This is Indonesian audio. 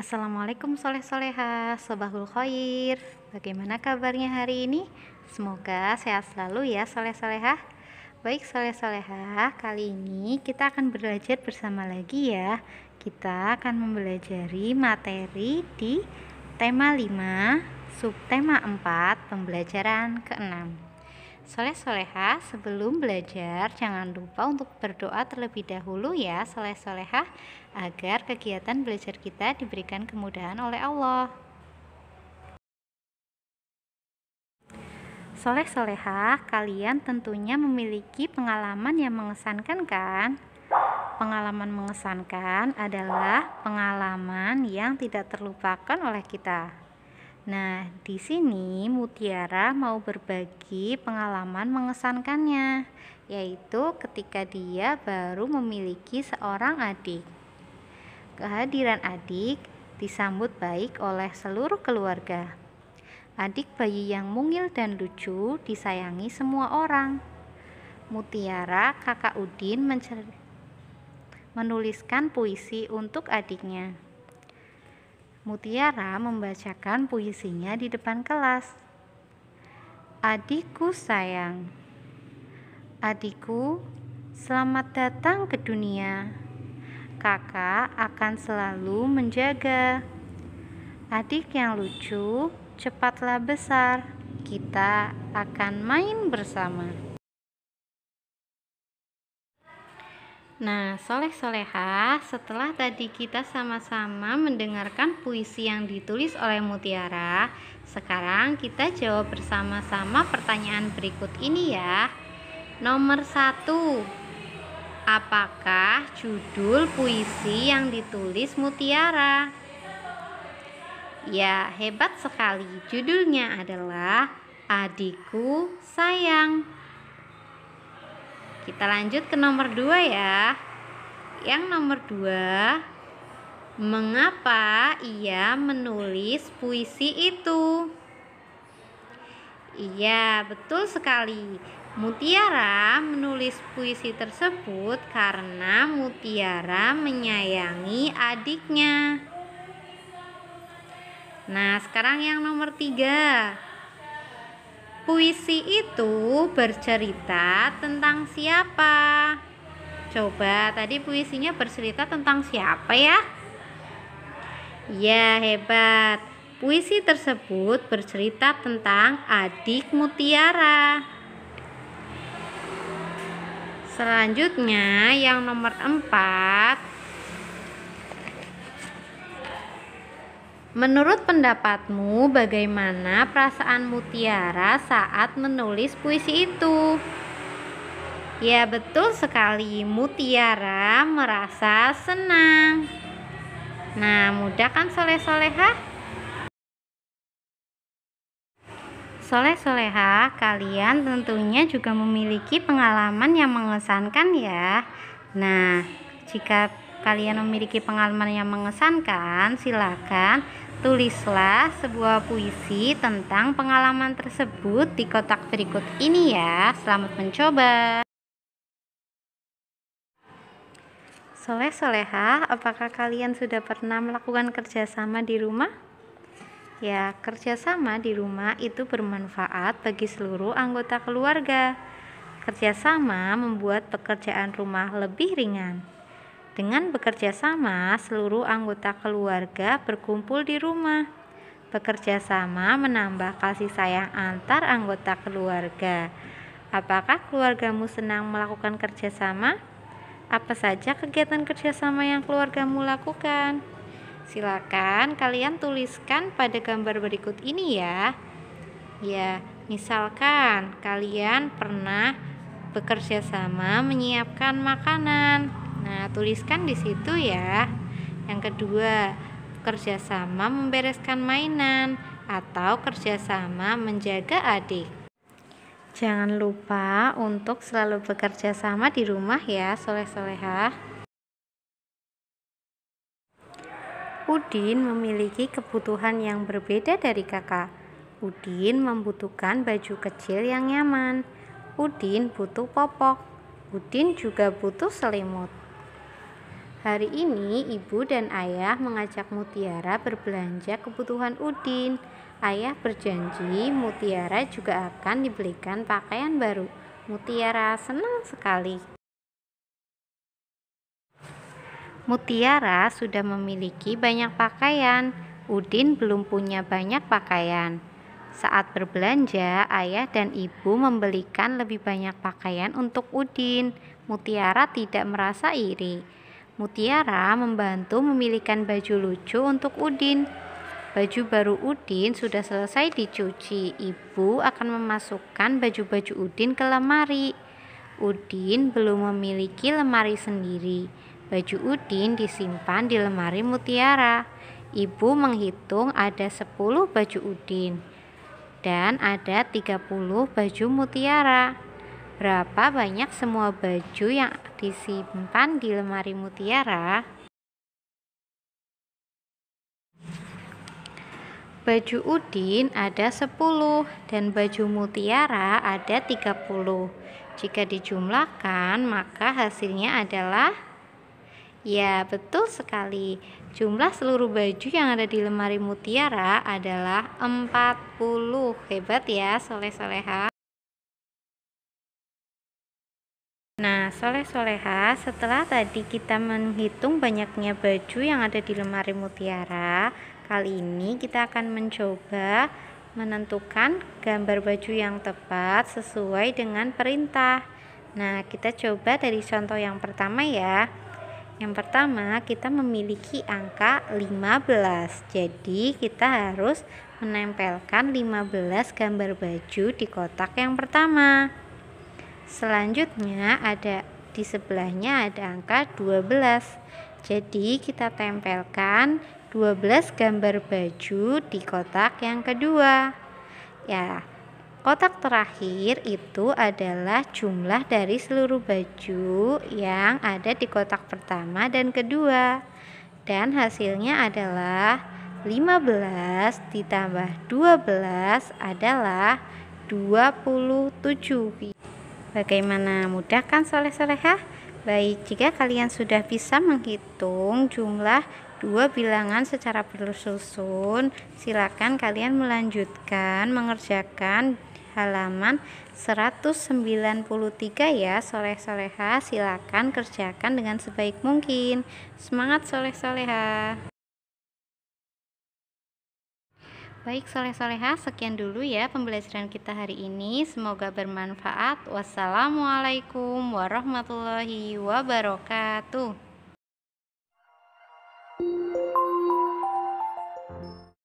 Assalamualaikum soleh soleha, sobahul khair Bagaimana kabarnya hari ini? Semoga sehat selalu ya soleh soleha Baik soleh soleha, kali ini kita akan belajar bersama lagi ya Kita akan mempelajari materi di tema 5, subtema 4, pembelajaran ke-6 Soleh-soleha, sebelum belajar jangan lupa untuk berdoa terlebih dahulu ya soleh-soleha agar kegiatan belajar kita diberikan kemudahan oleh Allah. Soleh-soleha, kalian tentunya memiliki pengalaman yang mengesankan kan? Pengalaman mengesankan adalah pengalaman yang tidak terlupakan oleh kita. Nah, di sini Mutiara mau berbagi pengalaman mengesankannya, yaitu ketika dia baru memiliki seorang adik. Kehadiran adik disambut baik oleh seluruh keluarga. Adik bayi yang mungil dan lucu disayangi semua orang. Mutiara, kakak Udin menuliskan puisi untuk adiknya. Mutiara membacakan puisinya di depan kelas. Adikku sayang, adikku, selamat datang ke dunia. Kakak akan selalu menjaga. Adik yang lucu, cepatlah besar. Kita akan main bersama. Nah, soleh soleha, setelah tadi kita sama-sama mendengarkan puisi yang ditulis oleh Mutiara, sekarang kita jawab bersama-sama pertanyaan berikut ini ya. Nomor satu, apakah judul puisi yang ditulis Mutiara? Ya, hebat sekali. Judulnya adalah Adikku Sayang. Kita lanjut ke nomor 2 ya. Yang nomor 2 Mengapa ia menulis puisi itu? Iya, betul sekali. Mutiara menulis puisi tersebut karena Mutiara menyayangi adiknya. Nah, sekarang yang nomor tiga. Puisi itu bercerita tentang siapa? Coba tadi puisinya bercerita tentang siapa ya? Ya hebat. Puisi tersebut bercerita tentang adik Mutiara. Selanjutnya yang nomor empat. Menurut pendapatmu, bagaimana perasaan Mutiara saat menulis puisi itu? Ya, betul sekali. Mutiara merasa senang. Nah, mudah kan soleh-soleha? Soleh-soleha, kalian tentunya juga memiliki pengalaman yang mengesankan ya. Nah, jika kalian memiliki pengalaman yang mengesankan, silakan tulislah sebuah puisi tentang pengalaman tersebut di kotak berikut ini ya. Selamat mencoba. Soleh Soleha, apakah kalian sudah pernah melakukan kerjasama di rumah? Ya, kerjasama di rumah itu bermanfaat bagi seluruh anggota keluarga. Kerjasama membuat pekerjaan rumah lebih ringan. Dengan bekerja sama, seluruh anggota keluarga berkumpul di rumah. Bekerja sama menambah kasih sayang antar anggota keluarga. Apakah keluargamu senang melakukan kerjasama? Apa saja kegiatan kerjasama yang keluargamu lakukan? Silakan kalian tuliskan pada gambar berikut ini ya. Ya, misalkan kalian pernah bekerja sama menyiapkan makanan. Nah, tuliskan di situ ya. Yang kedua, kerjasama membereskan mainan atau kerjasama menjaga adik. Jangan lupa untuk selalu bekerja sama di rumah ya, soleh-soleha. Udin memiliki kebutuhan yang berbeda dari kakak. Udin membutuhkan baju kecil yang nyaman. Udin butuh popok. Udin juga butuh selimut. Hari ini ibu dan ayah mengajak Mutiara berbelanja kebutuhan Udin. Ayah berjanji Mutiara juga akan dibelikan pakaian baru. Mutiara senang sekali. Mutiara sudah memiliki banyak pakaian. Udin belum punya banyak pakaian. Saat berbelanja, ayah dan ibu membelikan lebih banyak pakaian untuk Udin. Mutiara tidak merasa iri Mutiara membantu memilihkan baju lucu untuk Udin. Baju baru Udin sudah selesai dicuci. Ibu akan memasukkan baju-baju Udin ke lemari. Udin belum memiliki lemari sendiri. Baju Udin disimpan di lemari Mutiara. Ibu menghitung ada 10 baju Udin dan ada 30 baju Mutiara. Berapa banyak semua baju yang disimpan di lemari mutiara? Baju Udin ada 10 dan baju mutiara ada 30. Jika dijumlahkan, maka hasilnya adalah Ya, betul sekali. Jumlah seluruh baju yang ada di lemari mutiara adalah 40. Hebat ya, soleh-soleha. Nah, soleh-soleha, setelah tadi kita menghitung banyaknya baju yang ada di lemari mutiara, kali ini kita akan mencoba menentukan gambar baju yang tepat sesuai dengan perintah. Nah, kita coba dari contoh yang pertama ya. Yang pertama, kita memiliki angka 15. Jadi, kita harus menempelkan 15 gambar baju di kotak yang pertama. Selanjutnya ada di sebelahnya ada angka 12. Jadi kita tempelkan 12 gambar baju di kotak yang kedua. Ya, kotak terakhir itu adalah jumlah dari seluruh baju yang ada di kotak pertama dan kedua. Dan hasilnya adalah 15 ditambah 12 adalah 27. Bagaimana mudah kan soleh solehah? Baik, jika kalian sudah bisa menghitung jumlah dua bilangan secara bersusun, silakan kalian melanjutkan mengerjakan halaman 193 ya soleh soleha silakan kerjakan dengan sebaik mungkin semangat soleh soleha Baik soleh-soleha, sekian dulu ya pembelajaran kita hari ini. Semoga bermanfaat. Wassalamualaikum warahmatullahi wabarakatuh.